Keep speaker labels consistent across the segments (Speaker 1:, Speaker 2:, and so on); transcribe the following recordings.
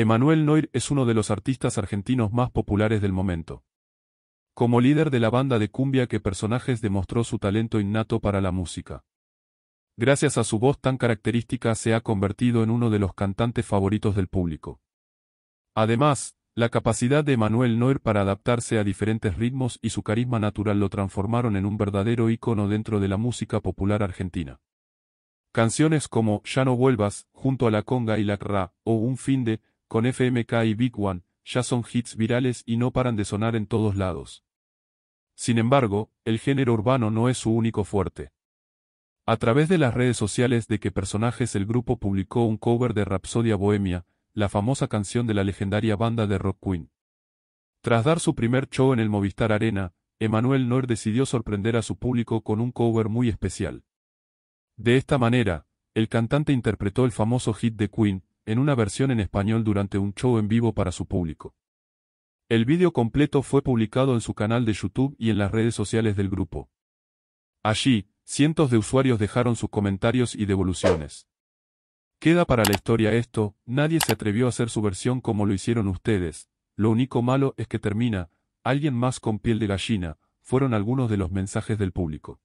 Speaker 1: Emanuel Noir es uno de los artistas argentinos más populares del momento. Como líder de la banda de cumbia que personajes demostró su talento innato para la música. Gracias a su voz tan característica se ha convertido en uno de los cantantes favoritos del público. Además, la capacidad de Emanuel Noir para adaptarse a diferentes ritmos y su carisma natural lo transformaron en un verdadero ícono dentro de la música popular argentina. Canciones como Ya no vuelvas, junto a la conga y la Cra, o Un fin de, con FMK y Big One, ya son hits virales y no paran de sonar en todos lados. Sin embargo, el género urbano no es su único fuerte. A través de las redes sociales de que personajes el grupo publicó un cover de Rapsodia Bohemia, la famosa canción de la legendaria banda de rock Queen. Tras dar su primer show en el Movistar Arena, Emanuel Noir decidió sorprender a su público con un cover muy especial. De esta manera, el cantante interpretó el famoso hit de Queen, en una versión en español durante un show en vivo para su público. El vídeo completo fue publicado en su canal de YouTube y en las redes sociales del grupo. Allí, cientos de usuarios dejaron sus comentarios y devoluciones. Queda para la historia esto, nadie se atrevió a hacer su versión como lo hicieron ustedes, lo único malo es que termina, alguien más con piel de gallina, fueron algunos de los mensajes del público.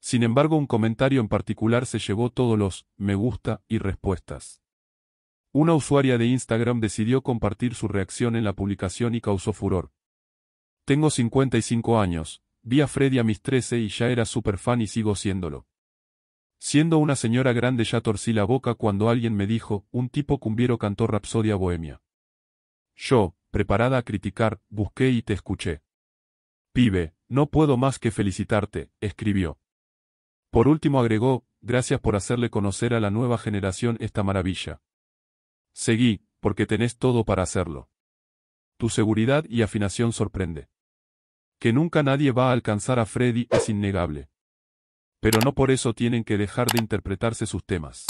Speaker 1: Sin embargo, un comentario en particular se llevó todos los me gusta y respuestas. Una usuaria de Instagram decidió compartir su reacción en la publicación y causó furor. Tengo 55 años, vi a Freddy a mis 13 y ya era súper fan y sigo siéndolo. Siendo una señora grande ya torcí la boca cuando alguien me dijo, un tipo cumbiero cantó Rapsodia Bohemia. Yo, preparada a criticar, busqué y te escuché. Pibe, no puedo más que felicitarte, escribió. Por último agregó, gracias por hacerle conocer a la nueva generación esta maravilla. Seguí, porque tenés todo para hacerlo. Tu seguridad y afinación sorprende. Que nunca nadie va a alcanzar a Freddy es innegable. Pero no por eso tienen que dejar de interpretarse sus temas.